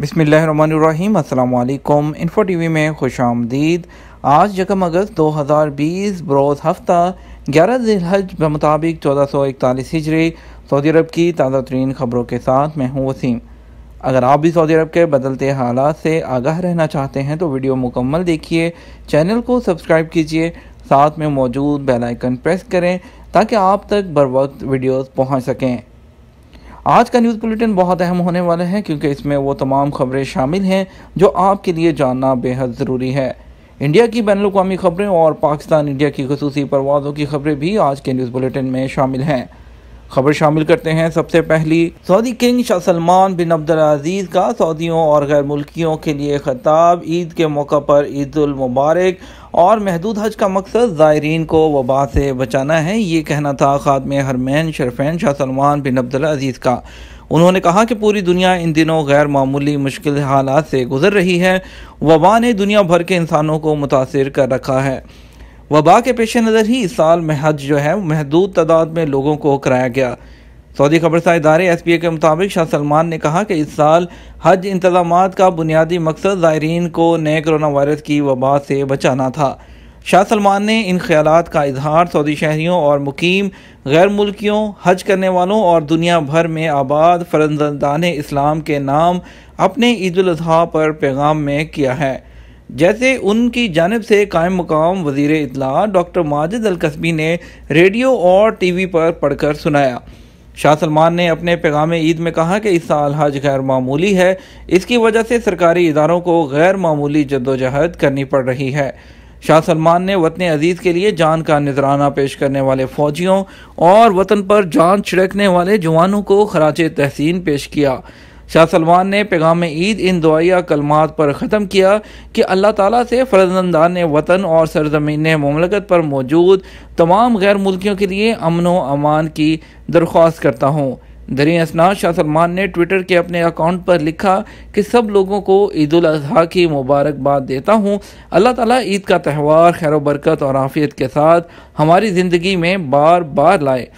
बसमीम् अल्लाम info T V में खुश आमदीद आज यकम अगस्त दो हज़ार बीस बरोज़ हफ्ता ग्यारह दिलहज के मुताबिक चौदह सौ इकतालीस हिजरी सऊदी अरब की ताज़ा तरीन खबरों के साथ मैं हूँ वसीम अगर आप भी सऊदी अरब के बदलते हालात से आगाह रहना चाहते हैं तो वीडियो मुकम्मल देखिए चैनल को सब्सक्राइब कीजिए साथ में मौजूद बेल आइकन प्रेस करें ताकि आप तक बर वक्त वीडियोज़ पहुँच सकें आज का न्यूज़ बुलेटिन बहुत अहम होने वाला है क्योंकि इसमें वो तमाम खबरें शामिल हैं जो आपके लिए जानना बेहद ज़रूरी है इंडिया की बैन अवी खबरें और पाकिस्तान इंडिया की खसूसी परवाज़ों की खबरें भी आज के न्यूज़ बुलेटिन में शामिल हैं खबर शामिल करते हैं सबसे पहली Saudi king Shah Salman bin Abdul Aziz का सऊदियों और गैर मुल्कियों के लिए खताब ईद के मौका पर ईद मुबारक और महदूद हज का मकसद ज़ायरीन को वबा से बचाना है ये कहना था ख़ादम हरमैन शरफैन Shah Salman bin Abdul Aziz का उन्होंने कहा कि पूरी दुनिया इन दिनों गैर मामूली मुश्किल हालात से गुजर रही है वबा ने दुनिया भर के इंसानों को मुतासर कर रखा है वबा के पेश नज़र ही इस साल महज जो है महदूद तादाद में लोगों को कराया गया सऊदी खबरसा इदारे एस पी ए के मुताबिक शाह सलमान ने कहा कि इस साल हज इंतजाम का बुनियादी मकसद ज़ायरीन को नए करोना वायरस की वबा से बचाना था शाह सलमान ने इन ख्याल का इजहार सऊदी शहरीों और मुकीम गैर मुल्कियों हज करने वालों और दुनिया भर में आबाद फरजंदान इस्लाम के नाम अपने ईद अजी पर पैगाम में किया है जैसे उनकी जानब से कायम मुकाम वजीर इतला डॉक्टर माजिद अलकस्बी ने रेडियो और टी वी पर पढ़कर सुनाया शाह सलमान ने अपने पैगाम ईद में कहा कि इस साल हज गैर मामूली है इसकी वजह से सरकारी इदारों को गैर मामूली जद्दोजहद करनी पड़ रही है शाह सलमान ने वतन अजीज़ के लिए जान का निजराना पेश करने वाले फौजियों और वतन पर जान छिड़कने वाले जवानों को खराज तहसीन पेश किया शाह सलमान ने पैगाम ईद इन दुआया कलमात पर ख़त्म किया कि अल्लाह ताला से फर्जंदान वतन और सरजमीन ममलकत पर मौजूद तमाम गैर मुल्कियों के लिए अमन व अमान की दरख्वास्त करता हूँ दरी असना शाह सलमान ने ट्विटर के अपने अकाउंट पर लिखा कि सब लोगों को ईद अजी की मुबारकबाद देता हूँ अल्लाह ताला ईद का त्यौहार खैर बरकत और आफियत के साथ हमारी ज़िंदगी में बार बार लाए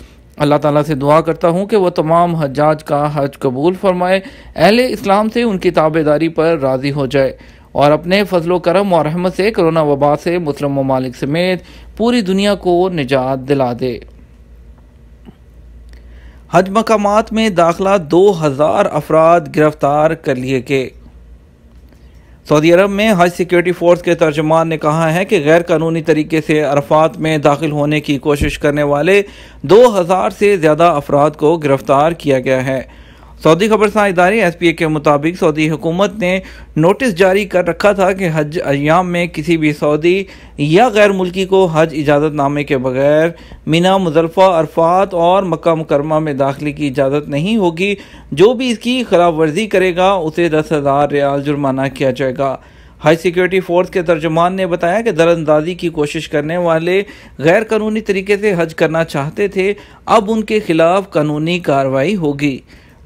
अल्लाह ताला से दुआ करता हूँ कि वह तमाम हजाज का हज कबूल फरमाए अहल इस्लाम से उनकी ताबेदारी पर राज़ी हो जाए और अपने फजलो करम और रहमत से करोना वबा से मुस्लिम ममालिक समेत पूरी दुनिया को निजात दिला दे हज मकाम में दाखिला दो हज़ार अफराद गिरफ्तार कर लिए गए सऊदी अरब में हज सिक्योरिटी फोर्स के तर्जमान ने कहा है कि गैर कानूनी तरीके से अरफात में दाखिल होने की कोशिश करने वाले 2000 से ज़्यादा अफराद को गिरफ्तार किया गया है सऊदी खबरसां इदारे एस पी ए के मुताबिक सऊदी हुकूमत ने नोटिस जारी कर रखा था कि हज अयाम में किसी भी सऊदी या गैर मुल्की को हज इजाज़तनामे के बगैर मीना मुजलफ़ा अरफात और मक्का मुकरमा में दाखिले की इजाज़त नहीं होगी जो भी इसकी खिलाफ वर्जी करेगा उसे दस हज़ार रियाल जुर्माना किया जाएगा हाई सिक्योरिटी फोर्स के तर्जुमान ने बताया कि दरअंदाजी की कोशिश करने वाले गैर कानूनी तरीके से हज करना चाहते थे अब उनके खिलाफ कानूनी कार्रवाई होगी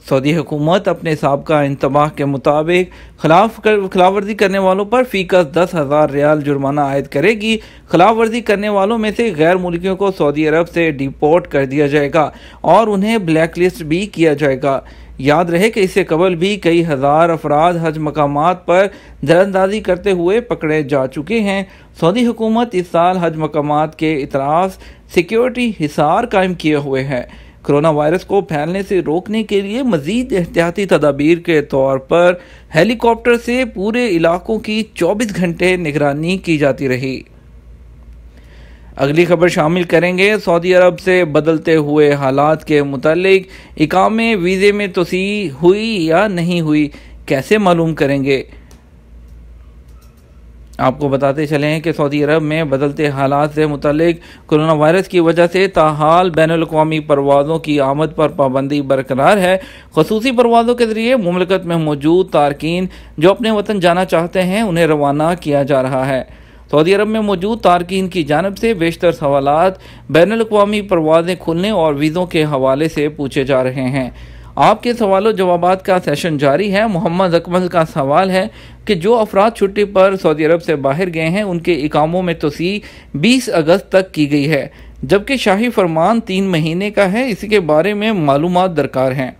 सऊदी हुकूमत अपने सबका इंतबाह के मुताबिक खिलाफ कर, खिलाफ वर्जी करने वालों पर फीकस दस हज़ार रियाल जुर्माना आयद करेगी खिलाफ वर्जी करने वालों में से गैर मुल्कियों को सऊदी अरब से डिपोर्ट कर दिया जाएगा और उन्हें ब्लैक लिस्ट भी किया जाएगा याद रहे कि इससे कबल भी कई हज़ार अफराद हज मकाम पर दरअंदाजी करते हुए पकड़े जा चुके हैं सऊदी हुकूमत इस साल हज मकाम के इतराज़ सिक्योरिटी हिसार कायम किए हुए हैं कोरोना वायरस को फैलने से रोकने के लिए मजीद एहतियाती तदाबीर के तौर पर हेलीकॉप्टर से पूरे इलाकों की 24 घंटे निगरानी की जाती रही अगली खबर शामिल करेंगे सऊदी अरब से बदलते हुए हालात के मतलब इकामे वीज़े में तोसी हुई या नहीं हुई कैसे मालूम करेंगे आपको बताते हैं कि सऊदी अरब में बदलते हालात से मुतलिक कोरोना वायरस की वजह से ताहाल बैन अवी परवाज़ों की आमद पर पाबंदी बरकरार है खसूसी परवाज़ों के ज़रिए ममलकत में मौजूद तारकिन जो अपने वतन जाना चाहते हैं उन्हें रवाना किया जा रहा है सऊदी अरब में मौजूद तारकिन की जानब से बेशतर सवाल बैन अवी परवाज़ें खुलने और वीज़ों के हवाले से पूछे जा रहे हैं आपके सवालों जवाब का सेशन जारी है मोहम्मद अकमल का सवाल है कि जो अफराद छुट्टी पर सऊदी अरब से बाहर गए हैं उनके इकामों में तोसी 20 अगस्त तक की गई है जबकि शाही फरमान तीन महीने का है इसी के बारे में मालूम दरकार हैं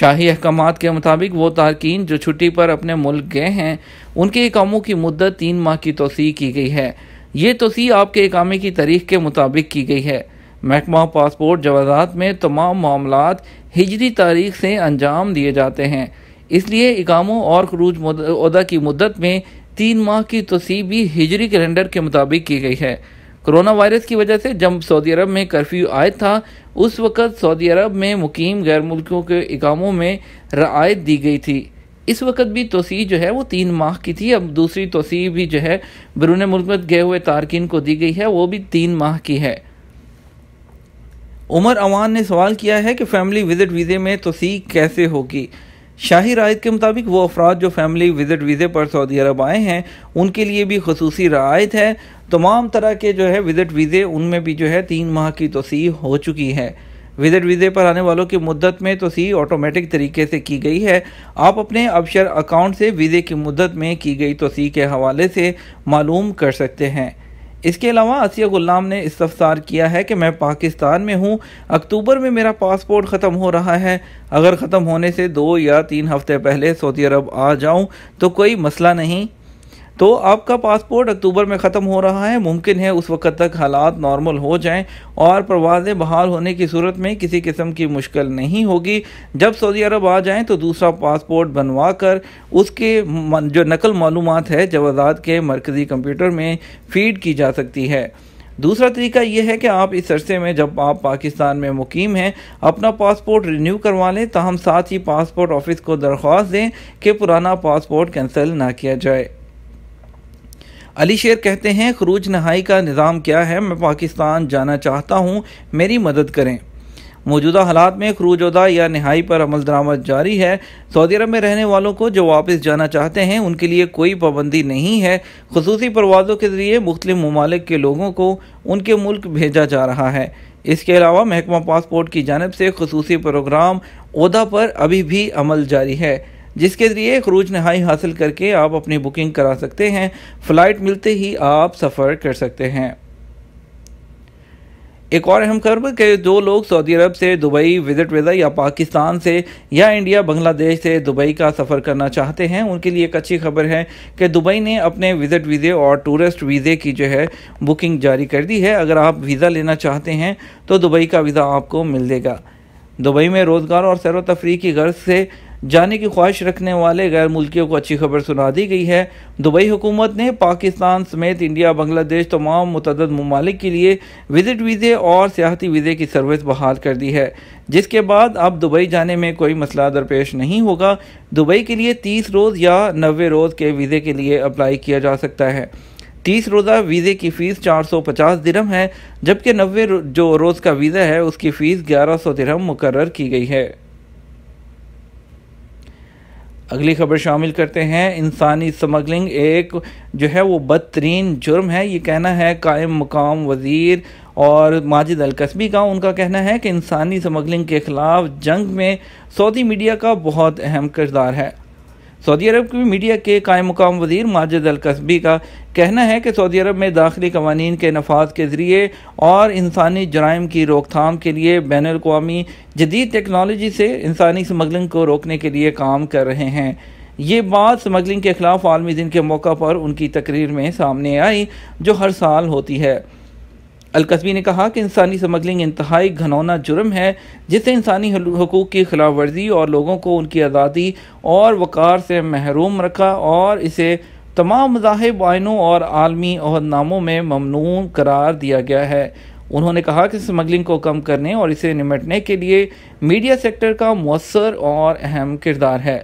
शाही अहकाम के मुताबिक वो तारकिन जो छुट्टी पर अपने मुल्क गए हैं उनके इकामों की मुद्दत तीन माह की तोसी की गई है ये तोसी आपके इकामे की तारीख के मुताबिक की गई है महकमा पासपोर्ट जवाजात में तमाम मामला हिजरी तारीख से अंजाम दिए जाते हैं इसलिए इकामों और क्रूज उदा की मुद्दत में तीन माह की तोसी भी हिजरी कैलेंडर के मुताबिक की गई है कोरोना वायरस की वजह से जब सऊदी अरब में कर्फ्यू आया था उस वक़्त सऊदी अरब में मुकीम गैर मुल्कों के इकामों में रायत दी गई थी इस वक्त भी तोसी जो है वो तीन माह की थी अब दूसरी तोसी भी जो है बरून मुल्क में गए हुए तारकिन को दी गई है वो भी तीन माह की है उमर अवान ने सवाल किया है कि फैमिली विजिट वीज़े में तोसीक कैसे होगी शाही रायत के मुताबिक वो अफराद जो फैमिली विजिट वीज़े पर सऊदी अरब आए हैं उनके लिए भी खसूस रायत है तमाम तरह के जो है विजिट वीज़े उनमें भी जो है तीन माह की तोसी हो चुकी है विजिट वीज़े पर आने वालों की मुद्दत में तोसी ऑटोमेटिक तरीके से की गई है आप अपने अबशर अकाउंट से वीज़े की मुद्दत में की गई तोसी के हवाले से मालूम कर सकते हैं इसके अलावा आसिया गुलाम ने इस्तफसार किया है कि मैं पाकिस्तान में हूँ अक्टूबर में मेरा पासपोर्ट ख़त्म हो रहा है अगर ख़त्म होने से दो या तीन हफ्ते पहले सऊदी अरब आ जाऊँ तो कोई मसला नहीं तो आपका पासपोर्ट अक्टूबर में ख़त्म हो रहा है मुमकिन है उस वक्त तक हालात नॉर्मल हो जाएं और प्रवाजें बहाल होने की सूरत में किसी किस्म की मुश्किल नहीं होगी जब सऊदी अरब आ जाएं तो दूसरा पासपोर्ट बनवा कर उसके जो नकल मालूम है जवाजात के मरकज़ी कंप्यूटर में फीड की जा सकती है दूसरा तरीका यह है कि आप इस अरसे में जब आप पाकिस्तान में मुकीम हैं अपना पासपोर्ट रिन्यू करवा लें तहम साथ ही पासपोर्ट ऑफिस को दरख्वास्त दें कि पुराना पासपोर्ट कैंसिल ना किया जाए अली शेर कहते हैं खरूज नहाई का निज़ाम क्या है मैं पाकिस्तान जाना चाहता हूँ मेरी मदद करें मौजूदा हालात में खरूज उदा या नहाई पर अमल दरामद जारी है सऊदी अरब में रहने वालों को जो वापस जाना चाहते हैं उनके लिए कोई पाबंदी नहीं है खसूसी परवाज़ों के ज़रिए मुख्तु ममालिक के लोगों को उनके मुल्क भेजा जा रहा है इसके अलावा महकमा पासपोर्ट की जानब से खसूसी प्रोग्राम उदा पर अभी भी अमल जारी है जिसके ज़रिए खरूज नहाई हासिल करके आप अपनी बुकिंग करा सकते हैं फ़्लाइट मिलते ही आप सफ़र कर सकते हैं एक और अहम खबर के जो लोग सऊदी अरब से दुबई विजिट वीज़ा या पाकिस्तान से या इंडिया बांग्लादेश से दुबई का सफ़र करना चाहते हैं उनके लिए एक अच्छी खबर है कि दुबई ने अपने विजिट वीज़े और टूरिस्ट वीज़े की जो है बुकिंग जारी कर दी है अगर आप वीज़ा लेना चाहते हैं तो दुबई का वीज़ा आपको मिल देगा दुबई में रोज़गार और सैर तफरी की गर्ज से जाने की ख्वाहिश रखने वाले गैर मुल्कियों को अच्छी खबर सुना दी गई है दुबई हुकूमत ने पाकिस्तान समेत इंडिया बांग्लादेश तमाम मुतद ममालिक के लिए विजिट वीज़े और सियाहती वीज़े की सर्विस बहाल कर दी है जिसके बाद अब दुबई जाने में कोई मसला दरपेश नहीं होगा दुबई के लिए तीस रोज़ या नबे रोज़ के वीज़े के लिए अप्लाई किया जा सकता है तीस रोज़ा वीज़े की फ़ीस चार सौ पचास दिरम है जबकि नबे जो रोज़ का वीज़ा है उसकी फ़ीस ग्यारह सौ दिरम मुकर की गई है अगली खबर शामिल करते हैं इंसानी स्मगलिंग एक जो है वो बदतरीन जुर्म है ये कहना है कायम मकाम वजीर और माजिद अलकस्बी का उनका कहना है कि इंसानी स्मगलिंग के ख़िलाफ़ जंग में सऊदी मीडिया का बहुत अहम किरदार है सऊदी अरब की मीडिया के कायम मुकाम वजीर माजिद कस्बी का कहना है कि सऊदी अरब में दाखिली कवानीन के नफाज के ज़रिए और इंसानी जराइम की रोकथाम के लिए बैन अवी जदीद टेक्नोलॉजी से इंसानी स्मगलिंग को रोकने के लिए काम कर रहे हैं ये बात स्मगलिंग के खिलाफ आलमी दिन के मौका पर उनकी तकरीर में सामने आई जो हर साल होती है अलकस्बी ने कहा कि इंसानी स्मगलिंग इंतहाई घनौना जुर्म है जिससे इंसानी हकूक़ की खिलाफ वर्जी और लोगों को उनकी आज़ादी और वक़ार से महरूम रखा और इसे तमाम मजाहब आयनों और आलमी अहदनामों में ममनू करार दिया गया है उन्होंने कहा कि स्मगलिंग को कम करने और इसे निमटने के लिए मीडिया सेक्टर का मौसर और अहम किरदार है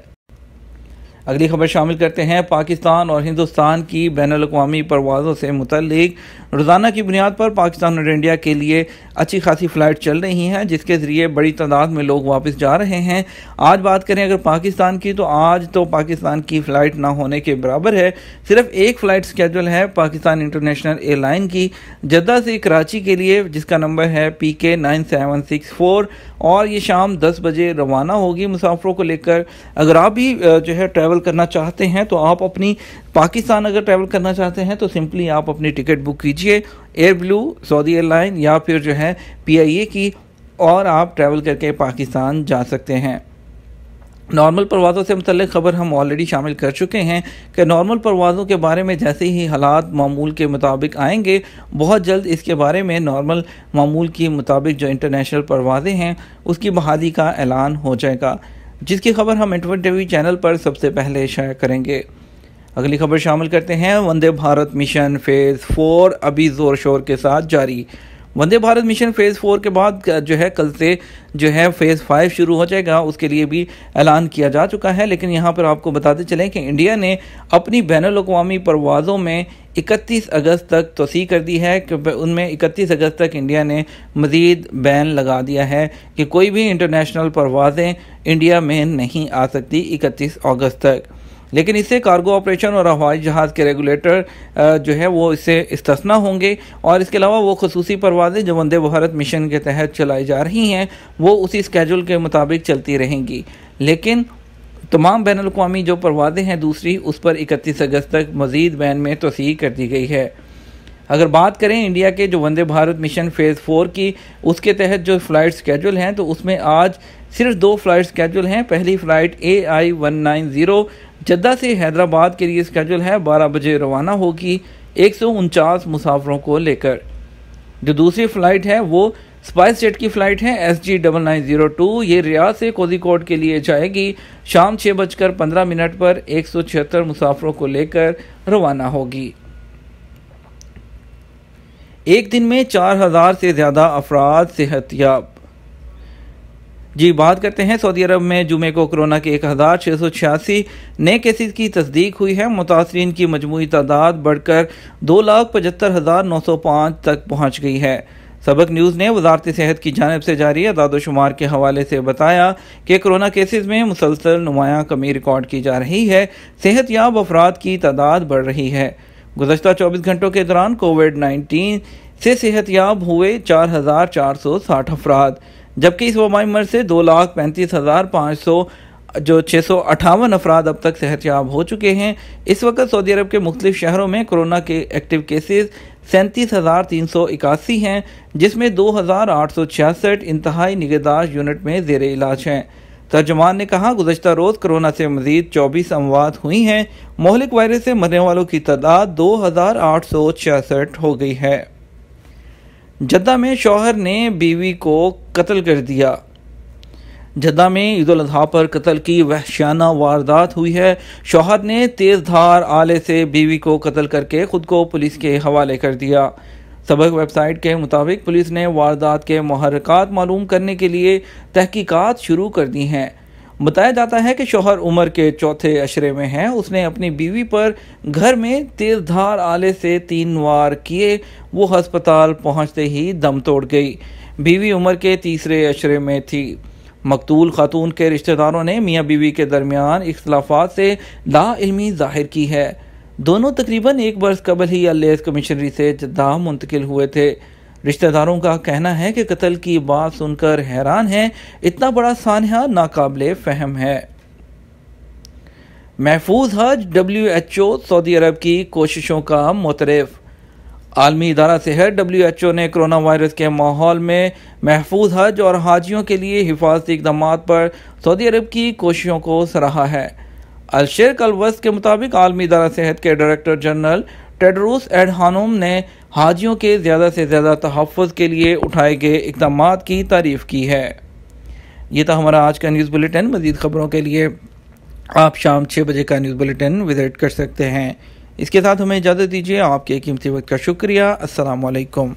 अगली खबर शामिल करते हैं पाकिस्तान और हिंदुस्तान की बैन अवी परवाज़ों से मुतलिक रोज़ाना की बुनियाद पर पाकिस्तान और इंडिया के लिए अच्छी खासी फ़्लाइट चल रही हैं जिसके ज़रिए बड़ी तादाद में लोग वापस जा रहे हैं आज बात करें अगर पाकिस्तान की तो आज तो पाकिस्तान की फ़्लाइट ना होने के बराबर है सिर्फ एक फ़्लाइट स्केजल है पाकिस्तान इंटरनेशनल एयरलाइन की जद्दा से कराची के लिए जिसका नंबर है पी के नाइन सेवन सिक्स फोर और ये शाम 10 बजे रवाना होगी मुसाफरों को लेकर अगर आप भी जो है ट्रैवल करना चाहते हैं तो आप अपनी पाकिस्तान अगर ट्रैवल करना चाहते हैं तो सिंपली आप अपनी टिकट बुक कीजिए एयर ब्लू सऊदी एयरलाइन या फिर जो है पी की और आप ट्रैवल करके पाकिस्तान जा सकते हैं नॉर्मल परवाज़ों से मुतल ख़बर हम ऑलरेडी शामिल कर चुके हैं कि नॉर्मल परवाज़ों के बारे में जैसे ही हालात मामूल के मुताबिक आएंगे बहुत जल्द इसके बारे में नॉर्मल मामूल के मुताबिक जो इंटरनेशनल परवाज़ें हैं उसकी बहाली का ऐलान हो जाएगा जिसकी खबर हम एंटवन टी चैनल पर सबसे पहले शेयर करेंगे अगली खबर शामिल करते हैं Vande Bharat mission phase four अभी ज़ोर शोर के साथ जारी Vande Bharat mission phase four के बाद जो है कल से जो है फ़ेज़ फाइव शुरू हो जाएगा उसके लिए भी ऐलान किया जा चुका है लेकिन यहाँ पर आपको बताते चलें कि इंडिया ने अपनी बैन अवी परवाज़ों में 31 अगस्त तक तोसी कर दी है कि उनमें 31 अगस्त तक इंडिया ने मज़ीद बैन लगा दिया है कि कोई भी इंटरनेशनल परवाज़ें इंडिया में नहीं आ सकती 31 अगस्त तक लेकिन इससे कार्गो ऑपरेशन और हवाई जहाज़ के रेगुलेटर जो है वो इससे इस्तना होंगे और इसके अलावा वो खसूसी परवाज़ें जो वंदे भारत मिशन के तहत चलाई जा रही हैं वो उसी स्केजुल के मुताबिक चलती रहेंगी लेकिन तमाम बैन अवी जो परवाज़ें हैं दूसरी उस पर इकतीस अगस्त तक मज़ीद बैन में तोसी कर दी गई है अगर बात करें इंडिया के जो Vande Bharat mission phase four की उसके तहत जो फ़्लाइट स्केजुल हैं तो उसमें आज सिर्फ दो फ़्लाइट स्केजुल हैं पहली flight A I one nine zero Jeddah से हैदराबाद के लिए स्केड्यूल है बारह बजे रवाना होगी एक सौ उनचास मुसाफरों को लेकर जो दूसरी फ़्लाइट है वो स्पाइस जेट की फ़्लाइट है S G double nine zero two ये रियाज से कोजिकोड के लिए जाएगी शाम छः बजकर पंद्रह मिनट पर एक सौ छिहत्तर मुसाफरों को लेकर रवाना होगी एक दिन में चार हज़ार से ज़्यादा अफराद सेहत याब जी बात करते हैं सऊदी अरब में जुमे को कोरोना के एक हज़ार छः सौ छियासी नए केसेस की तस्दीक हुई है मुतासरीन की मजमू तादाद बढ़कर दो लाख पचहत्तर हज़ार नौ सौ पाँच तक पहुँच गई है सबक न्यूज़ ने वजारत सेहत की जानब से जारी अदादोशुमार के हवाले से बताया कि कोरोना केसेज में मुसलसल नुमाया कमी रिकॉर्ड की जा रही है सेहत याब अफराद की तादाद बढ़ रही है गुजशत चौबीस घंटों के दौरान कोविड नाइन्टीन से याब हुए चार हज़ार चार सौ साठ अफराद जबकि इस वबाई मर्ज से दो लाख पैंतीस हज़ार पाँच सौ जो छः सौ अठावन अफराद अब तक सेहतियाब हो चुके हैं इस वक्त सऊदी अरब के मुख्तलिफ शहरों में कोरोना के एक्टिव केसेस सैंतीस हज़ार तीन सौ इक्यासी हैं जिसमें दो हज़ार आठ सौ छियासठ इंतहाई निगहदाश यूनिट में जेर इलाज हैं तर्जमान ने कहा गुजशत रोज़ कोरोना से मजीद चौबीस अमवात हुई हैं मोहलिक वायरस से मरने वालों की तादाद दो हज़ार आठ सौ छियासठ हो गई है जद्दा में शौहर ने बीवी को कत्ल कर दिया जद्दा में ईद अजहा पर कत्ल की वहशियाना वारदात हुई है शौहर ने तेज़ धार आले से बीवी को कत्ल करके ख़ुद को पुलिस के हवाले कर दिया सबक वेबसाइट के मुताबिक पुलिस ने वारदात के महरक मालूम करने के लिए तहकीकात शुरू कर दी हैं बताया जाता है कि शोहर उमर के चौथे अशरे में हैं उसने अपनी बीवी पर घर में तेज धार आले से तीन वार किए वो अस्पताल पहुंचते ही दम तोड़ गई बीवी उमर के तीसरे अशरे में थी मकतूल खातून के रिश्तेदारों ने मियाँ बीवी के दरमियान इख्लाफात से लाइलमी जाहिर की है दोनों तकरीबन एक बरस कबल ही अलेस कमिश्नरी से जद्दा मुंतकिल हुए थे रिश्तेदारों का कहना है कि कत्ल की बात सुनकर हैरान हैं इतना बड़ा सानहा नाकाबिल फहम है महफूज हज डब्ल्यू एच ओ सऊदी अरब की कोशिशों का मुतरफ आलमी इदारा सेहत डब्ल्यू एच ओ ने कोरोना वायरस के माहौल में महफूज हज और हाजियों के लिए हिफाजती इकदाम पर सऊदी अरब की कोशिशों को सराहा है अलशेर कलवस के मुताबिक आलमी इदारा सेहत के डायरेक्टर जनरल टेडरूस एडहानोम ने हाजियों के ज़्यादा से ज़्यादा तहफ़ के लिए उठाए गए इकदाम की तारीफ़ की है ये था हमारा आज का न्यूज़ बुलेटिन मज़ीद ख़बरों के लिए आप शाम छः बजे का न्यूज़ बुलेटिन विज़िट कर सकते हैं इसके साथ हमें इजाज़त दीजिए आपके कीमती वक्त का शुक्रिया असलकम